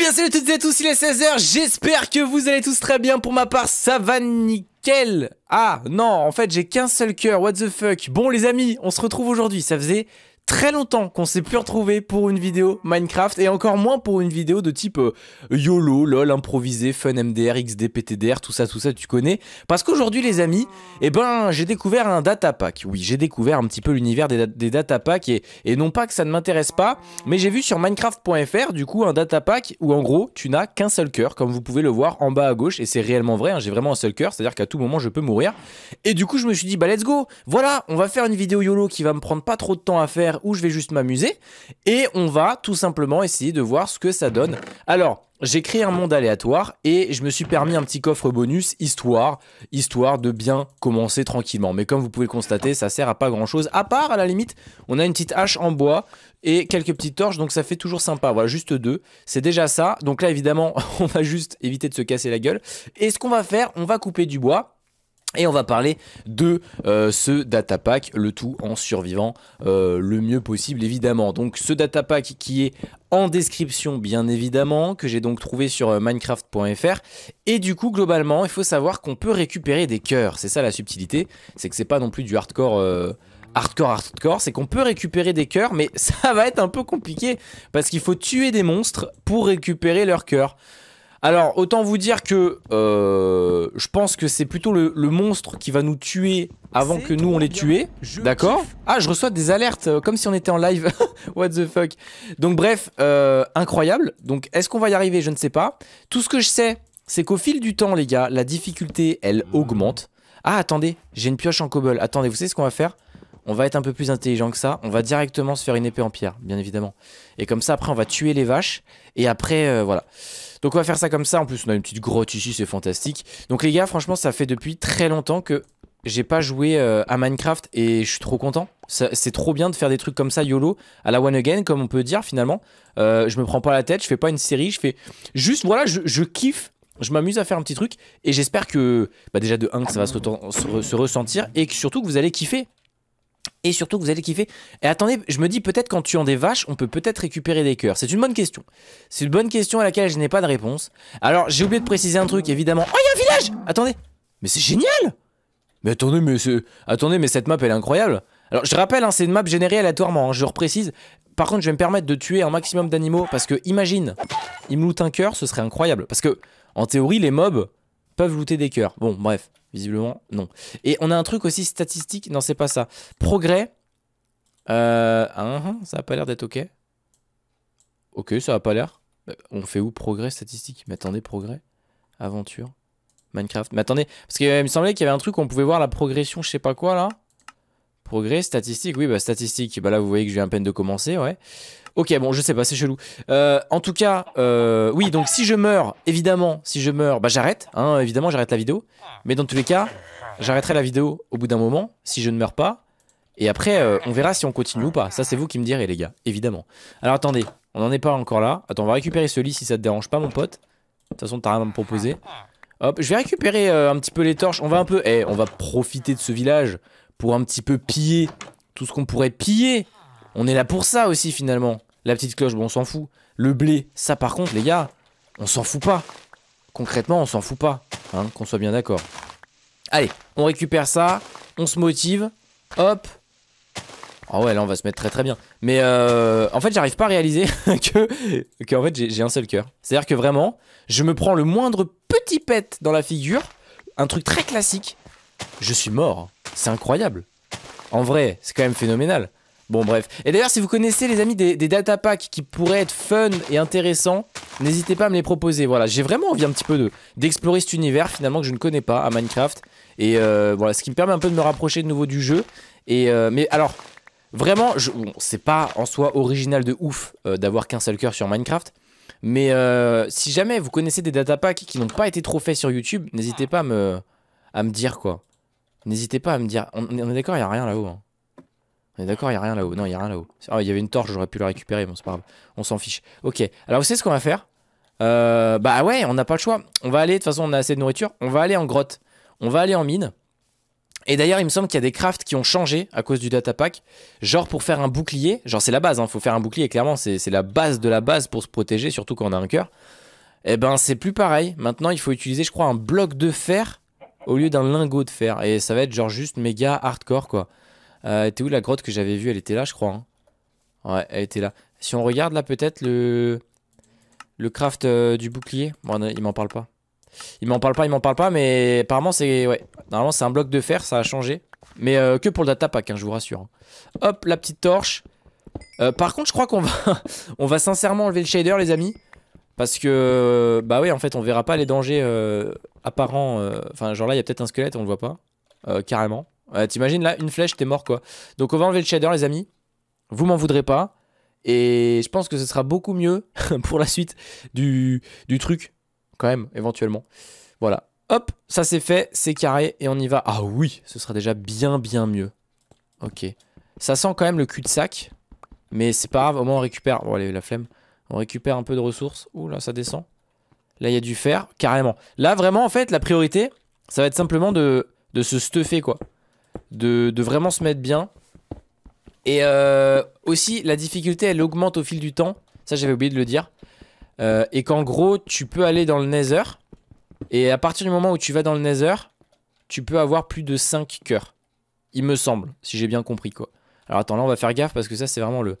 bien salut à toutes et à tous, il est 16h, j'espère que vous allez tous très bien, pour ma part ça va nickel Ah non, en fait j'ai qu'un seul cœur, what the fuck Bon les amis, on se retrouve aujourd'hui, ça faisait très longtemps qu'on s'est plus retrouvé pour une vidéo Minecraft et encore moins pour une vidéo de type euh, YOLO, LOL, improvisé, fun MDR, XD, tout ça, tout ça, tu connais. Parce qu'aujourd'hui, les amis, eh ben, j'ai découvert un data pack. Oui, j'ai découvert un petit peu l'univers des, datapacks data et, non pas que ça ne m'intéresse pas, mais j'ai vu sur Minecraft.fr, du coup, un data pack où en gros, tu n'as qu'un seul cœur, comme vous pouvez le voir en bas à gauche, et c'est réellement vrai, hein, j'ai vraiment un seul cœur, c'est-à-dire qu'à tout moment, je peux mourir. Et du coup, je me suis dit, bah, let's go, voilà, on va faire une vidéo YOLO qui va me prendre pas trop de temps à faire où je vais juste m'amuser. Et on va tout simplement essayer de voir ce que ça donne. Alors, j'ai créé un monde aléatoire et je me suis permis un petit coffre bonus histoire, histoire de bien commencer tranquillement. Mais comme vous pouvez le constater, ça sert à pas grand chose. À part, à la limite, on a une petite hache en bois et quelques petites torches, donc ça fait toujours sympa. Voilà, juste deux. C'est déjà ça. Donc là, évidemment, on va juste éviter de se casser la gueule. Et ce qu'on va faire, on va couper du bois. Et on va parler de euh, ce datapack, le tout en survivant euh, le mieux possible évidemment. Donc ce datapack qui est en description bien évidemment, que j'ai donc trouvé sur euh, minecraft.fr. Et du coup globalement il faut savoir qu'on peut récupérer des cœurs, c'est ça la subtilité, c'est que c'est pas non plus du hardcore... hardcore hardcore, c'est qu'on peut récupérer des cœurs, mais ça va être un peu compliqué parce qu'il faut tuer des monstres pour récupérer leurs cœurs. Alors, autant vous dire que euh, je pense que c'est plutôt le, monstre qui va nous tuer avant que nous on les tué, D'accord Ah, je reçois des alertes euh, comme si on était en live. What the fuck Donc, bref, euh, incroyable. Donc, est-ce qu'on va y arriver Je ne sais pas. Tout ce que je sais, c'est qu'au fil du temps, les gars, la difficulté, elle hmm. augmente. Ah, attendez, j'ai une pioche en cobble. Attendez, vous savez ce qu'on va faire on va être un peu plus intelligent que ça. On va directement se faire une épée en pierre, bien évidemment. Et comme ça, après, on va tuer les vaches. Et après, voilà. Donc on va faire ça comme ça. En plus, on a une petite grotte ici, c'est fantastique. Donc les gars, franchement, ça fait depuis très longtemps que j'ai pas joué euh, à Minecraft et je suis trop content. C'est trop bien de faire des trucs comme ça YOLO à la One Again, comme on peut dire finalement. Euh, je me prends pas la tête, je fais pas une série, je fais juste voilà, je, kiffe, je m'amuse à faire un petit truc et j'espère que bah déjà de 1 que ça va se, ressentir et que surtout que vous allez kiffer et surtout que vous allez kiffer. Et attendez, je me dis peut-être qu'en tuant des vaches, on peut peut-être récupérer des cœurs. C'est une bonne question. C'est une bonne question à laquelle je n'ai pas de réponse. Alors, j'ai oublié de préciser un truc, évidemment. Oh, il y a un village Attendez Mais c'est génial Mais attendez, mais Attendez, mais cette map, elle est incroyable Alors, je rappelle, hein, c'est une map générée aléatoirement, hein, je le reprécise. Par contre, je vais me permettre de tuer un maximum d'animaux, parce que, imagine, il me loot un cœur, ce serait incroyable. Parce que, en théorie, les mobs peuvent looter des cœurs. Bon, bref. Visiblement, non. Et on a un truc aussi statistique. Non, c'est pas ça. Progrès. Euh, ah, ah, ah, ça a pas l'air d'être OK. OK, ça a pas l'air. Bah, on fait où Progrès, statistique. Mais attendez, progrès. Aventure. Minecraft. Mais attendez, parce qu'il me semblait qu'il y avait un truc où on pouvait voir la progression, je sais pas quoi là. Progrès, statistiques, oui, bah statistiques. Bah là, vous voyez que je j'ai à peine de commencer, ouais. Ok, bon, je sais pas, c'est chelou. Euh, en tout cas, euh, oui, donc si je meurs, évidemment, si je meurs, bah j'arrête, hein, évidemment, j'arrête la vidéo. Mais dans tous les cas, j'arrêterai la vidéo au bout d'un moment, si je ne meurs pas. Et après, euh, on verra si on continue ou pas. Ça, c'est vous qui me direz, les gars, évidemment. Alors attendez, on n'en est pas encore là. Attends, on va récupérer ce lit si ça te dérange pas, mon pote. De toute façon, t'as rien à me proposer. Hop, je vais récupérer un petit peu les torches. On va un peu... Eh, on va profiter de ce village pour un petit peu piller tout ce qu'on pourrait piller. On est là pour ça aussi finalement. La petite cloche, bon, on s'en fout. Le blé, ça par contre, les gars, on s'en fout pas. Concrètement, on s'en fout pas. Hein, qu'on soit bien d'accord. Allez, on récupère ça. On se motive. Hop. Oh ouais, là, on va se mettre très très bien. Mais euh, en fait, j'arrive pas à réaliser que, que fait, j'ai un seul cœur. C'est-à-dire que vraiment, je me prends le moindre petit pet dans la figure. Un truc très classique je suis mort. Hein. C'est incroyable. En vrai, c'est quand même phénoménal. Bon bref. Et d'ailleurs, si vous connaissez les amis des, data packs qui pourraient être fun et intéressants, n'hésitez pas à me les proposer. Voilà, j'ai vraiment envie un petit peu d'explorer cet univers finalement que je ne connais pas à Minecraft. Et euh, voilà, ce qui me permet un peu de me rapprocher de nouveau du jeu. Et euh, mais alors, vraiment, c'est pas en soi original de ouf euh, d'avoir qu'un seul cœur sur Minecraft. Mais si jamais vous connaissez des data packs qui n'ont pas été trop faits sur YouTube, n'hésitez pas à me, à me dire quoi. N'hésitez pas à me dire. On, est d'accord, il n'y a rien là-haut. On est d'accord, il n'y hein. a rien là-haut. Non, il n'y a rien là-haut. Ah, il y avait une torche, j'aurais pu la récupérer. Bon, c'est pas grave. On s'en fiche. Ok. Alors, vous savez ce qu'on va faire euh, Bah ouais, on n'a pas le choix. On va aller, de toute façon, on a assez de nourriture. On va aller en grotte. On va aller en mine. Et d'ailleurs, il me semble qu'il y a des crafts qui ont changé à cause du data pack. Genre pour faire un bouclier, genre c'est la base, il hein. faut faire un bouclier, clairement, c'est la base de la base pour se protéger, surtout quand on a un cœur. Et eh ben c'est plus pareil. Maintenant, il faut utiliser, je crois, un bloc de fer au lieu d'un lingot de fer. Et ça va être genre juste méga hardcore quoi. Euh, t'es où la grotte que j'avais vue Elle était là, je crois. Hein. Ouais, elle était là. Si on regarde là, peut-être le le craft euh, du bouclier. Bon, il m'en parle pas. Il m'en parle pas, il m'en parle pas, mais apparemment c'est ouais. Normalement c'est un bloc de fer, ça a changé. Mais euh, que pour le data pack, hein, je vous rassure. Hein. Hop, la petite torche. par contre, je crois qu'on va, on va sincèrement enlever le shader, les amis. Parce que, bah oui, en fait, on verra pas les dangers euh, apparents. Euh, enfin, genre là, il y a peut-être un squelette, on le voit pas. Euh, carrément. T'imagines là, une flèche, t'es mort quoi. Donc on va enlever le shader, les amis. Vous m'en voudrez pas. Et je pense que ce sera beaucoup mieux pour la suite du, du truc, quand même, éventuellement. Voilà. Hop, ça c'est fait, c'est carré et on y va. Ah oui, ce sera déjà bien bien mieux. Ok. Ça sent quand même le cul-de-sac, mais c'est pas grave, au moins on récupère... Bon allez, la flemme. On récupère un peu de ressources. Ouh là, ça descend. Là, il y a du fer, carrément. Là, vraiment, en fait, la priorité, ça va être simplement de, de se stuffer, quoi. De, vraiment se mettre bien. Et euh, aussi, la difficulté, elle augmente au fil du temps. Ça, j'avais oublié de le dire. Euh, et qu'en gros, tu peux aller dans le Nether. Et à partir du moment où tu vas dans le Nether, tu peux avoir plus de 5 cœurs. Il me semble, si j'ai bien compris, quoi. Alors attends, là, on va faire gaffe parce que ça, c'est vraiment le,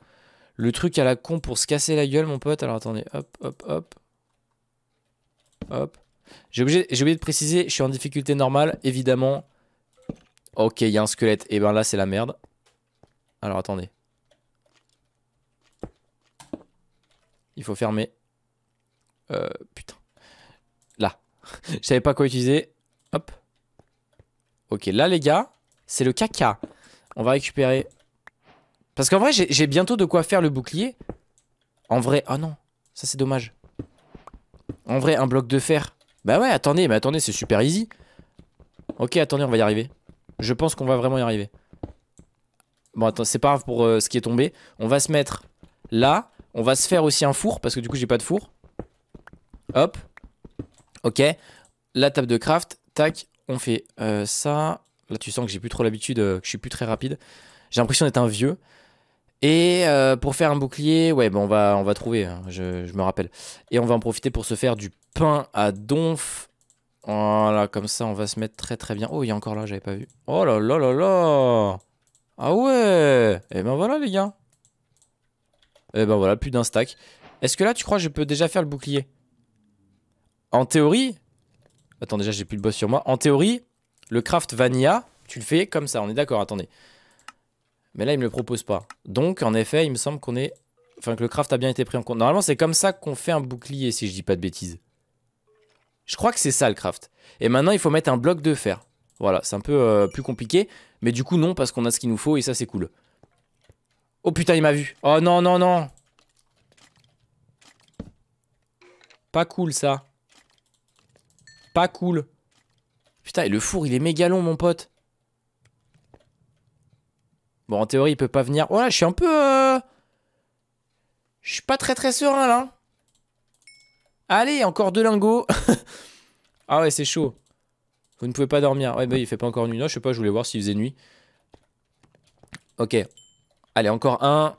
le truc à la con pour se casser la gueule, mon pote. Alors attendez, hop, hop, hop. Hop. J'ai oublié, de préciser, je suis en difficulté normale, évidemment. Ok, il y a un squelette. Et eh ben là, c'est la merde. Alors attendez. Il faut fermer. Euh, putain. Là. Je savais pas quoi utiliser. Hop. Ok, là les gars, c'est le caca. On va récupérer parce qu'en vrai, j'ai bientôt de quoi faire le bouclier. En vrai, oh non, ça c'est dommage. En vrai, un bloc de fer. Bah ouais, attendez, mais attendez, c'est super easy. Ok, attendez, on va y arriver. Je pense qu'on va vraiment y arriver. Bon, attends, c'est pas grave pour euh, ce qui est tombé. On va se mettre là. On va se faire aussi un four, parce que du coup, j'ai pas de four. Hop. Ok. La table de craft. Tac. On fait euh, ça. Là, tu sens que j'ai plus trop l'habitude, euh, que je suis plus très rapide. J'ai l'impression d'être un vieux. Et euh, pour faire un bouclier, ouais, on, va, on va trouver, hein, je, me rappelle. Et on va en profiter pour se faire du pain à donf. Voilà, comme ça, on va se mettre très très bien. Oh, il y a encore là, j'avais pas vu. Oh là là là là Ah ouais Et eh ben voilà, les gars. Et eh ben voilà, plus d'un stack. Est-ce que là, tu crois que je peux déjà faire le bouclier En théorie... Attends, déjà, j'ai plus de boss sur moi. En théorie, le craft vanilla, tu le fais comme ça, on est d'accord, attendez. Mais là, il me le propose pas. Donc, en effet, il me semble qu'on est... Enfin, que le craft a bien été pris en compte. Normalement, c'est comme ça qu'on fait un bouclier, si je dis pas de bêtises. Je crois que c'est ça, le craft. Et maintenant, il faut mettre un bloc de fer. Voilà, c'est un peu euh, plus compliqué. Mais du coup, non, parce qu'on a ce qu'il nous faut, et ça, c'est cool. Oh putain, il m'a vu. Oh non, non, non. Pas cool, ça. Pas cool. Putain, et le four, il est méga long, mon pote. Bon, en théorie, il peut pas venir. Oh je suis un peu... Euh, je suis pas très très serein, là. Allez, encore deux lingots. ah ouais, c'est chaud. Vous ne pouvez pas dormir. Ouais, bah il fait pas encore nuit. Non, je sais pas, je voulais voir s'il faisait nuit. Ok. Allez, encore un.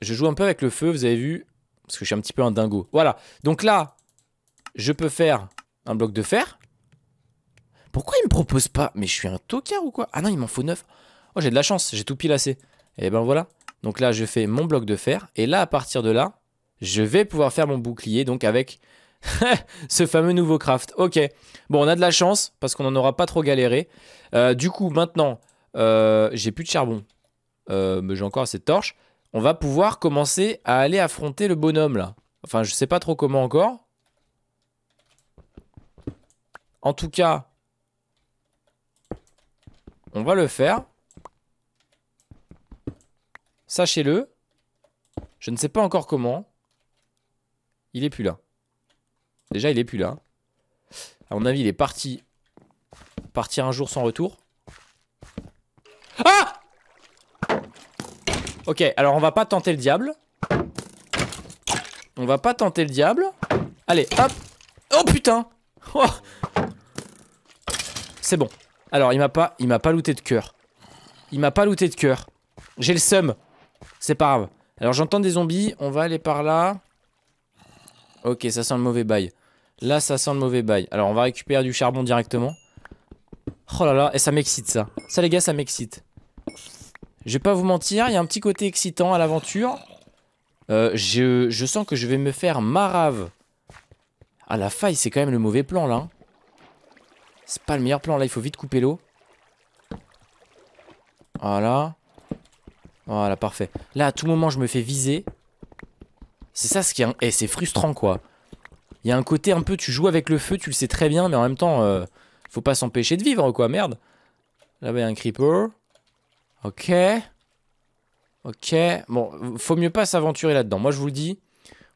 Je joue un peu avec le feu, vous avez vu. Parce que je suis un petit peu un dingo. Voilà. Donc là, je peux faire un bloc de fer. Pourquoi il me propose pas Mais je suis un toker ou quoi Ah non, il m'en faut neuf j'ai de la chance, j'ai tout pilassé. Et ben voilà. Donc là, je fais mon bloc de fer. Et là, à partir de là, je vais pouvoir faire mon bouclier, donc avec ce fameux nouveau craft. Ok, bon, on a de la chance, parce qu'on n'en aura pas trop galéré. Euh, du coup, maintenant, euh, j'ai plus de charbon. Euh, mais j'ai encore assez de torches. On va pouvoir commencer à aller affronter le bonhomme, là. Enfin, je sais pas trop comment encore. En tout cas, on va le faire. Sachez-le, je ne sais pas encore comment. Il est plus là. Déjà, il est plus là. À mon avis, il est parti. Partir un jour sans retour. Ah Ok, alors on va pas tenter le diable. On va pas tenter le diable. Allez, hop Oh putain oh. C'est bon. Alors, il m'a pas, il m'a pas looté de cœur. Il m'a pas looté de cœur. J'ai le seum. C'est pas grave. Alors j'entends des zombies, on va aller par là. Ok, ça sent le mauvais bail. Là, ça sent le mauvais bail. Alors on va récupérer du charbon directement. Oh là là, et ça m'excite ça. Ça les gars, ça m'excite. Je vais pas vous mentir, il y a un petit côté excitant à l'aventure. Euh, je, je, sens que je vais me faire marave. Ah la faille, c'est quand même le mauvais plan là. C'est pas le meilleur plan là, il faut vite couper l'eau. Voilà. Voilà, parfait. Là, à tout moment, je me fais viser. C'est ça ce qui est... Et eh, c'est frustrant, quoi. Il y a un côté un peu, tu joues avec le feu, tu le sais très bien, mais en même temps, euh, faut pas s'empêcher de vivre, quoi, merde. Là-bas, ben, il y a un creeper. Ok. Ok. Bon, faut mieux pas s'aventurer là-dedans. Moi, je vous le dis,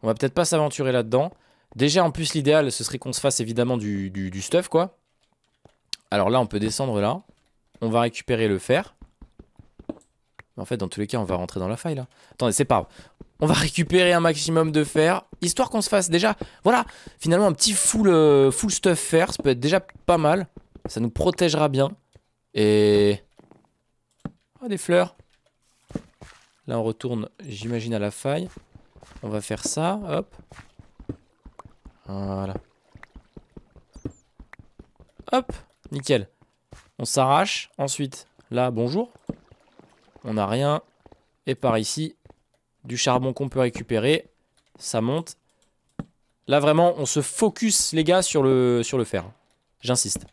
on va peut-être pas s'aventurer là-dedans. Déjà, en plus, l'idéal, ce serait qu'on se fasse évidemment du, du, du stuff, quoi. Alors là, on peut descendre là. On va récupérer le fer. En fait, dans tous les cas, on va rentrer dans la faille là. Attendez, c'est pas On va récupérer un maximum de fer, histoire qu'on se fasse déjà. Voilà, finalement, un petit full, euh, full stuff fer, ça peut être déjà pas mal. Ça nous protégera bien. Et. Oh, des fleurs. Là, on retourne, j'imagine, à la faille. On va faire ça, hop. Voilà. Hop, nickel. On s'arrache. Ensuite, là, bonjour on n'a rien. Et par ici, du charbon qu'on peut récupérer. Ça monte. Là, vraiment, on se focus, les gars, sur le, sur le fer. J'insiste.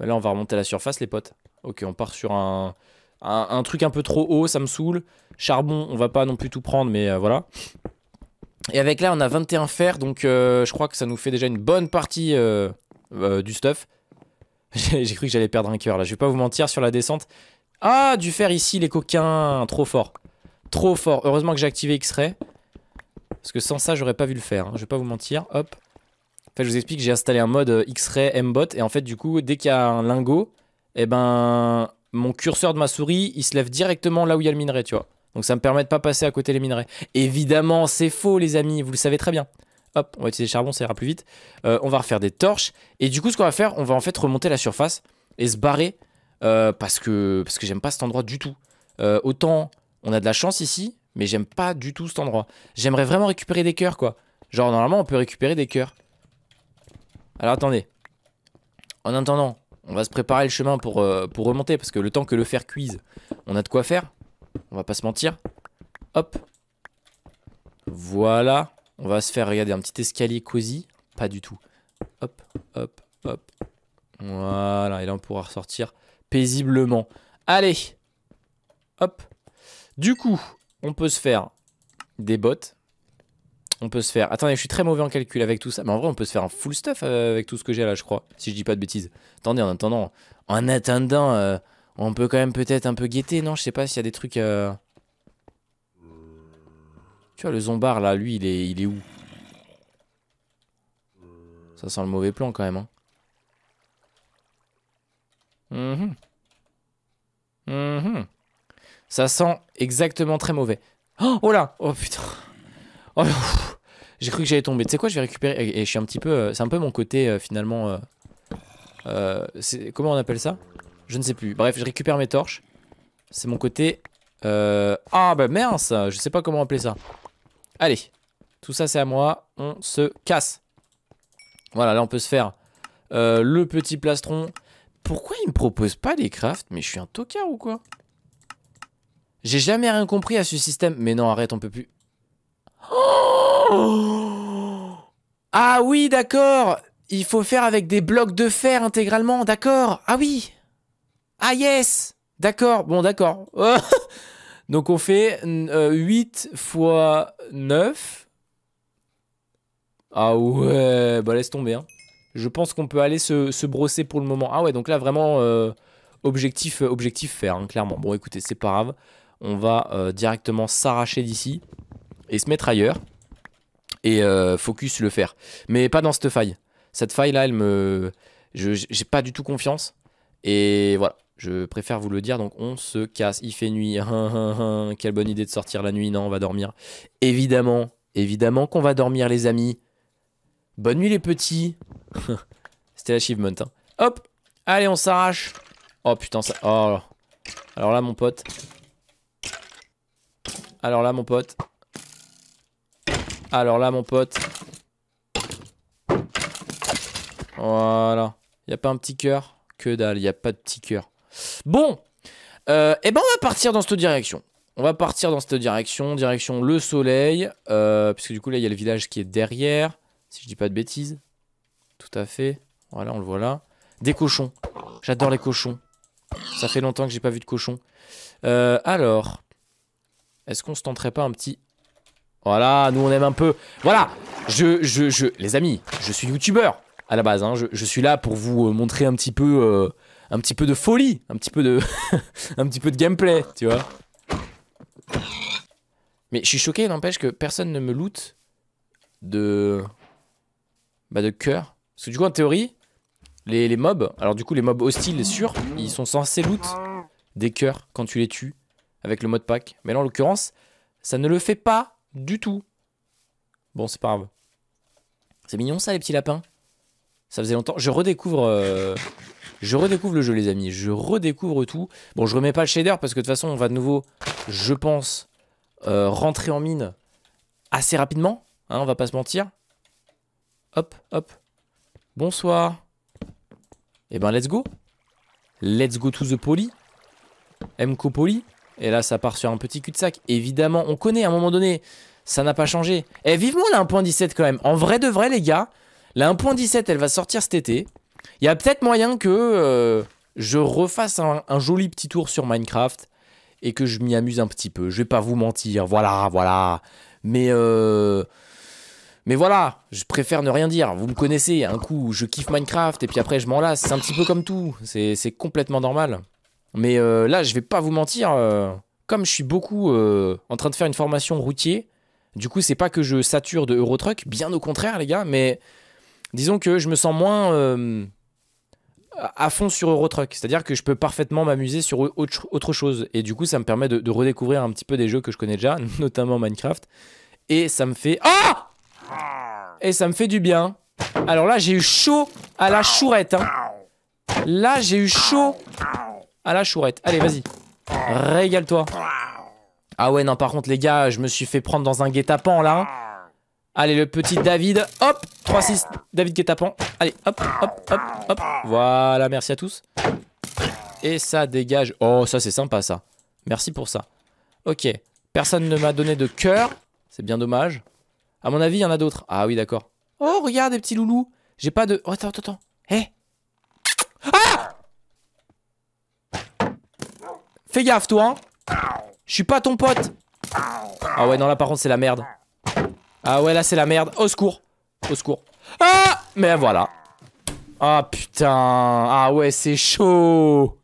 Là, on va remonter à la surface, les potes. Ok, on part sur un, un, truc un peu trop haut, ça me saoule. Charbon, on va pas non plus tout prendre, mais euh, voilà. Et avec là, on a 21 fer, donc euh, je crois que ça nous fait déjà une bonne partie euh, du stuff. J'ai cru que j'allais perdre un cœur, là. Je vais pas vous mentir, sur la descente, ah, du fer ici, les coquins. Trop fort. Trop fort. Heureusement que j'ai activé X-Ray. Parce que sans ça, j'aurais pas vu le faire. Hein. Je vais pas vous mentir. Hop. fait je vous explique, j'ai installé un mode euh, X-Ray M-Bot. Et en fait, du coup, dès qu'il y a un lingot, eh ben, mon curseur de ma souris, il se lève directement là où il y a le minerai, tu vois. Donc ça me permet de pas passer à côté les minerais. Évidemment, c'est faux, les amis. Vous le savez très bien. Hop, on va utiliser le charbon, ça ira plus vite. Euh, on va refaire des torches. Et du coup, ce qu'on va faire, on va en fait remonter la surface et se barrer euh, parce que, parce que j'aime pas cet endroit du tout. Euh, autant on a de la chance ici, mais j'aime pas du tout cet endroit. J'aimerais vraiment récupérer des cœurs, quoi. Genre, normalement, on peut récupérer des cœurs. Alors, attendez. En attendant, on va se préparer le chemin pour, euh, pour remonter, parce que le temps que le fer cuise, on a de quoi faire. On va pas se mentir. Hop. Voilà. On va se faire, regarder un petit escalier cosy. Pas du tout. Hop, hop, hop. Voilà, et là, on pourra ressortir paisiblement. Allez, hop. Du coup, on peut se faire des bottes. On peut se faire... Attendez, je suis très mauvais en calcul avec tout ça. Mais en vrai, on peut se faire un full stuff euh, avec tout ce que j'ai là, je crois. Si je dis pas de bêtises. Attendez, en attendant... En attendant, euh, on peut quand même peut-être un peu guetter, non Je sais pas s'il y a des trucs... Euh. Tu vois, le zombar là, lui, il est, il est où Ça sent le mauvais plan, quand même. Hein. Mhm. Mhm. Ça sent exactement très mauvais. Oh, oh là Oh putain oh, J'ai cru que j'allais tomber. Tu sais quoi, je vais récupérer... Et je suis un petit peu... Euh, c'est un peu mon côté, euh, finalement... Euh, comment on appelle ça Je ne sais plus. Bref, je récupère mes torches. C'est mon côté... Ah bah merde, ça. Je sais pas comment appeler ça. Allez. Tout ça, c'est à moi. On se casse. Voilà, là, on peut se faire le petit plastron... Pourquoi il me propose pas les crafts Mais je suis un tocard ou quoi J'ai jamais rien compris à ce système. Mais non, arrête, on peut plus. Oh ah oui, d'accord Il faut faire avec des blocs de fer intégralement, d'accord Ah oui Ah yes D'accord, bon d'accord. Donc on fait 8 euh, fois 9. Ah ouais, bah laisse tomber. Hein je pense qu'on peut aller se, brosser pour le moment. Ah ouais, donc là, vraiment, euh, objectif, euh, objectif faire, hein, clairement. Bon, écoutez, c'est pas grave. On va euh, directement s'arracher d'ici et se mettre ailleurs. Et focus le faire. Mais pas dans cette faille. Cette faille-là, elle me... J'ai pas du tout confiance. Et voilà, je préfère vous le dire. Donc on se casse, il fait nuit. Hein, hein, Quelle bonne idée de sortir la nuit. Non, on va dormir. Évidemment, évidemment qu'on va dormir les amis. Bonne nuit les petits. C'était l'achievement. Hein. Hop. Allez, on s'arrache. Oh putain, ça... Oh. Alors là, mon pote. Alors là, mon pote. Alors là, mon pote. Voilà. Y a pas un petit cœur Que dalle, y a pas de petit cœur. Bon. Euh, eh ben, on va partir dans cette direction. On va partir dans cette direction, direction le soleil, euh, puisque du coup là il y a le village qui est derrière si je dis pas de bêtises. Tout à fait. Voilà, on le voit là. Des cochons. J'adore les cochons. Ça fait longtemps que j'ai pas vu de cochons. Euh, alors, est-ce qu'on se tenterait pas un petit... Voilà, nous on aime un peu. Voilà, je, je, je... Les amis, je suis youtubeur à la base. Hein. Je, suis là pour vous euh, montrer un petit peu... Euh, un petit peu de folie. Un petit peu de... un petit peu de gameplay, tu vois. Mais je suis choqué, n'empêche que personne ne me loot de bah, de cœur. Parce que du coup, en théorie, les, mobs, alors du coup, les mobs hostiles, sûrs, ils sont censés loot des cœurs quand tu les tues avec le mode pack. Mais là, en l'occurrence, ça ne le fait pas du tout. Bon, c'est pas grave. C'est mignon ça, les petits lapins. Ça faisait longtemps. Je redécouvre. Euh, je redécouvre le jeu, les amis. Je redécouvre tout. Bon, je remets pas le shader parce que de toute façon, on va de nouveau, je pense, euh, rentrer en mine assez rapidement. Hein, on va pas se mentir. Hop, hop. Bonsoir. et eh ben, let's go. Let's go to the poly. Mco poly. Et là, ça part sur un petit cul-de-sac. Évidemment, on connaît à un moment donné. Ça n'a pas changé. Eh, vivement la 1.17 quand même. En vrai de vrai, les gars, la 1.17, elle va sortir cet été. Il y a peut-être moyen que euh, je refasse un, joli petit tour sur Minecraft et que je m'y amuse un petit peu. Je vais pas vous mentir. Voilà, voilà. Mais... Euh, mais voilà, je préfère ne rien dire. Vous me connaissez, un coup je kiffe Minecraft et puis après je m'en lasse. C'est un petit peu comme tout, c'est complètement normal. Mais euh, là, je vais pas vous mentir, euh, comme je suis beaucoup euh, en train de faire une formation routier, du coup, c'est pas que je sature de Eurotruck, bien au contraire, les gars, mais disons que je me sens moins à fond sur Eurotruck. C'est-à-dire que je peux parfaitement m'amuser sur autre, chose. Et du coup, ça me permet de, de redécouvrir un petit peu des jeux que je connais déjà, notamment Minecraft. Et ça me fait. Ah! Et ça me fait du bien. Alors là, j'ai eu chaud à la chourette. Hein. Là, j'ai eu chaud à la chourette. Allez, vas-y. Régale-toi. Ah ouais, non, par contre, les gars, je me suis fait prendre dans un guet-apens, là. Allez, le petit David. Hop 3-6. David guet-apens. Allez, hop, hop, hop, hop. Voilà, merci à tous. Et ça dégage. Oh, ça, c'est sympa, ça. Merci pour ça. Ok. Personne ne m'a donné de cœur. C'est bien dommage. À mon avis, il y en a d'autres. Ah oui, d'accord. Oh, regarde, les petits loulous. J'ai pas de... Oh, attends, attends, attends. Hé eh Ah Fais gaffe, toi, hein. Je suis pas ton pote. Ah ouais, non, là, par contre, c'est la merde. Ah ouais, là, c'est la merde. Au secours. Au secours. Ah Mais voilà. Ah putain. Ah ouais, c'est chaud.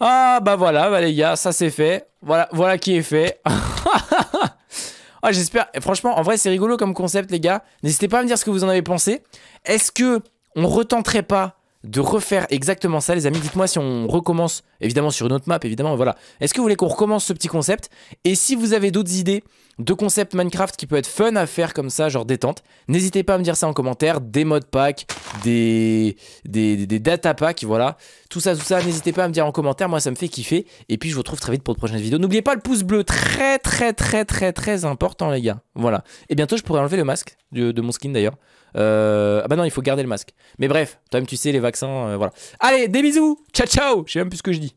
ah bah voilà, bah, les gars, ça c'est fait. Voilà, voilà qui est fait. Oh j'espère. Franchement, en vrai, c'est rigolo comme concept, les gars. N'hésitez pas à me dire ce que vous en avez pensé. Est-ce que on retenterait pas de refaire exactement ça, les amis Dites-moi si on recommence évidemment sur une autre map, évidemment, voilà. Est-ce que vous voulez qu'on recommence ce petit concept Et si vous avez d'autres idées de concepts Minecraft qui peut être fun à faire comme ça, genre détente, n'hésitez pas à me dire ça en commentaire, des mod packs, des, des, des, data packs, voilà, tout ça, tout ça, n'hésitez pas à me dire en commentaire, moi ça me fait kiffer, et puis je vous retrouve très vite pour de prochaines vidéos. N'oubliez pas le pouce bleu, très très très très très important les gars, voilà. Et bientôt je pourrais enlever le masque de, mon skin d'ailleurs. Euh, ah bah non, il faut garder le masque. Mais bref, toi-même tu sais, les vaccins, euh, voilà. Allez, des bisous, ciao ciao, je sais même plus ce que je dis.